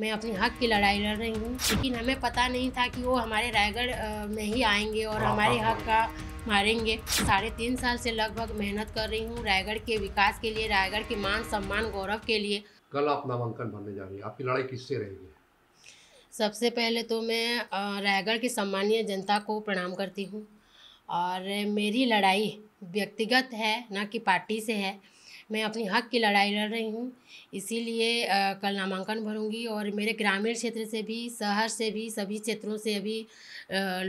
मैं अपने हक की लड़ाई लड़ रही हूँ लेकिन हमें पता नहीं था कि वो हमारे रायगढ़ में ही आएंगे और हाँ, हमारे हाँ, हक हाँ। का मारेंगे साढ़े तीन साल से लगभग मेहनत कर रही हूँ रायगढ़ के विकास के लिए रायगढ़ के मान सम्मान गौरव के लिए कल आप नामांकन भरने जा रही है आपकी लड़ाई किससे रहेगी सबसे पहले तो मैं रायगढ़ की सम्मानीय जनता को प्रणाम करती हूँ और मेरी लड़ाई व्यक्तिगत है ना कि पार्टी से है मैं अपनी हक की लड़ाई लड़ रही हूँ इसीलिए कल नामांकन भरूँगी और मेरे ग्रामीण क्षेत्र से भी शहर से भी सभी क्षेत्रों से अभी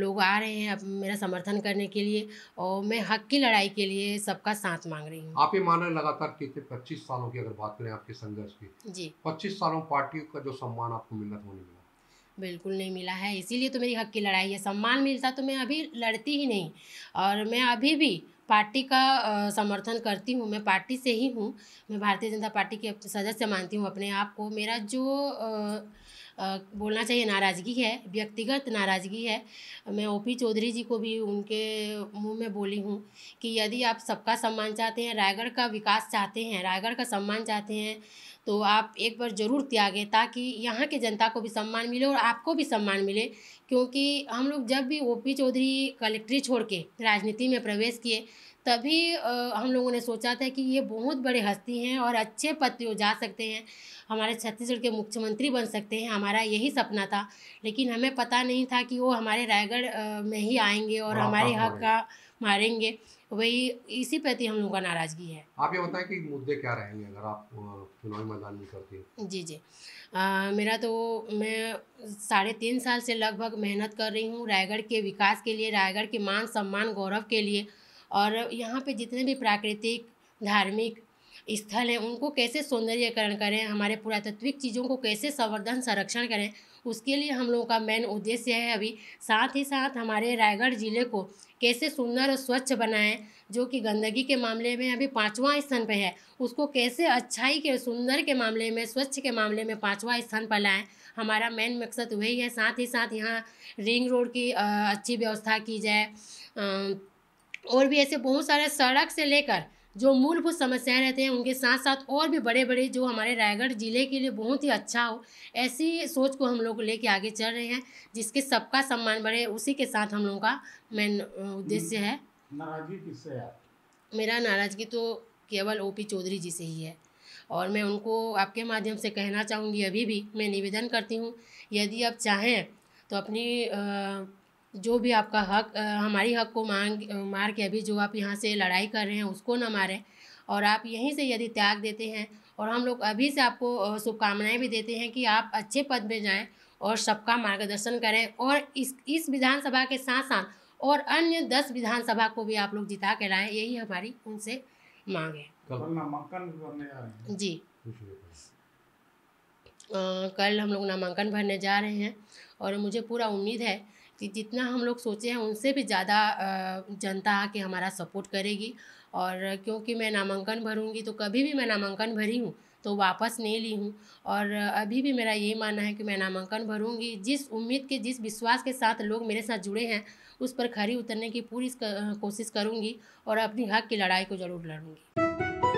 लोग आ रहे हैं मेरा समर्थन करने के लिए और मैं हक की लड़ाई के लिए सबका साथ मांग रही हूँ आप ये माना लगातार कितने पच्चीस सालों की अगर बात करें आपके संघर्ष की जी पच्चीस सालों पार्टी का जो सम्मान आपको मिलना था नहीं मिला बिल्कुल नहीं मिला है इसीलिए तो मेरी हक की लड़ाई है सम्मान मिलता तो मैं अभी लड़ती ही नहीं और मैं अभी भी पार्टी का समर्थन करती हूँ मैं पार्टी से ही हूँ मैं भारतीय जनता पार्टी के सदस्य मानती हूँ अपने आप को मेरा जो बोलना चाहिए नाराज़गी है व्यक्तिगत नाराज़गी है मैं ओपी चौधरी जी को भी उनके मुंह में बोली हूँ कि यदि आप सबका सम्मान चाहते हैं रायगढ़ का विकास चाहते हैं रायगढ़ का सम्मान चाहते हैं तो आप एक बार ज़रूर त्यागें ताकि यहाँ के जनता को भी सम्मान मिले और आपको भी सम्मान मिले क्योंकि हम लोग जब भी ओ पी चौधरी कलेक्ट्री छोड़ के राजनीति में प्रवेश किए तभी हम लोगों ने सोचा था कि ये बहुत बड़े हस्ती हैं और अच्छे पद पर जा सकते हैं हमारे छत्तीसगढ़ के मुख्यमंत्री बन सकते हैं हमारा यही सपना था लेकिन हमें पता नहीं था कि वो हमारे रायगढ़ में ही आएंगे और हाँ, हमारे हाँ, हक हाँ। का मारेंगे वही इसी प्रति हम लोगों का नाराजगी है आप ये बताएं कि मुद्दे क्या रहेंगे अगर आप चुनावी मैदान में हैं जी जी आ, मेरा तो मैं साढ़े तीन साल से लगभग मेहनत कर रही हूँ रायगढ़ के विकास के लिए रायगढ़ के मान सम्मान गौरव के लिए और यहाँ पे जितने भी प्राकृतिक धार्मिक स्थल हैं उनको कैसे सौंदर्यकरण करें हमारे पुरातत्विक चीज़ों को कैसे संवर्धन संरक्षण करें उसके लिए हम लोगों का मेन उद्देश्य है अभी साथ ही साथ हमारे रायगढ़ ज़िले को कैसे सुंदर और स्वच्छ बनाएं जो कि गंदगी के मामले में अभी पाँचवा स्थान पर है उसको कैसे अच्छाई के सुंदर के मामले में स्वच्छ के मामले में पाँचवा स्थान पर लाएँ हमारा मेन मकसद वही है साथ ही साथ यहाँ रिंग रोड की अच्छी व्यवस्था की जाए और भी ऐसे बहुत सारे सड़क से लेकर जो मूलभूत समस्याएं रहते हैं उनके साथ साथ और भी बड़े बड़े जो हमारे रायगढ़ ज़िले के लिए बहुत ही अच्छा हो ऐसी सोच को हम लोग लेके आगे चल रहे हैं जिसके सबका सम्मान बढ़े उसी के साथ हम लोगों का मेन उद्देश्य है नाराजगी किससे है मेरा नाराज़गी तो केवल ओ पी चौधरी जी से ही है और मैं उनको आपके माध्यम से कहना चाहूँगी अभी भी मैं निवेदन करती हूँ यदि आप चाहें तो अपनी आ, जो भी आपका हक हमारी हक को मांग मार के अभी जो आप यहाँ से लड़ाई कर रहे हैं उसको ना मारें और आप यहीं से यदि त्याग देते हैं और हम लोग अभी से आपको शुभकामनाएं भी देते हैं कि आप अच्छे पद में जाएँ और सबका मार्गदर्शन करें और इस इस विधानसभा के साथ साथ और अन्य दस विधानसभा को भी आप लोग जिता के लाएँ यही हमारी उनसे मांग है नामांकन जी आ, कल हम लोग नामांकन भरने जा रहे हैं और मुझे पूरा उम्मीद है कि जितना हम लोग सोचे हैं उनसे भी ज़्यादा जनता आके हमारा सपोर्ट करेगी और क्योंकि मैं नामांकन भरूंगी तो कभी भी मैं नामांकन भरी हूँ तो वापस नहीं ली हूँ और अभी भी मेरा ये मानना है कि मैं नामांकन भरूँगी जिस उम्मीद के जिस विश्वास के साथ लोग मेरे साथ जुड़े हैं उस पर खरी उतरने की पूरी कोशिश करूँगी और अपनी हक की लड़ाई को ज़रूर लड़ूँगी